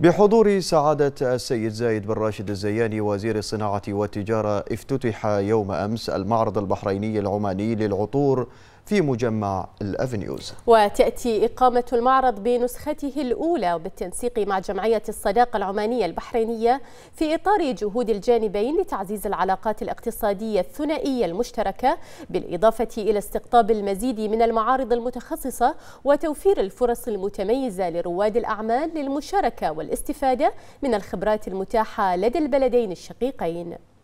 بحضور سعادة السيد زايد بن راشد الزياني وزير الصناعة والتجارة افتتح يوم أمس المعرض البحريني العماني للعطور في مجمع الأفنيوز وتأتي إقامة المعرض بنسخته الأولى بالتنسيق مع جمعية الصداقة العمانية البحرينية في إطار جهود الجانبين لتعزيز العلاقات الاقتصادية الثنائية المشتركة بالإضافة إلى استقطاب المزيد من المعارض المتخصصة وتوفير الفرص المتميزة لرواد الأعمال للمشاركة والاستفادة من الخبرات المتاحة لدى البلدين الشقيقين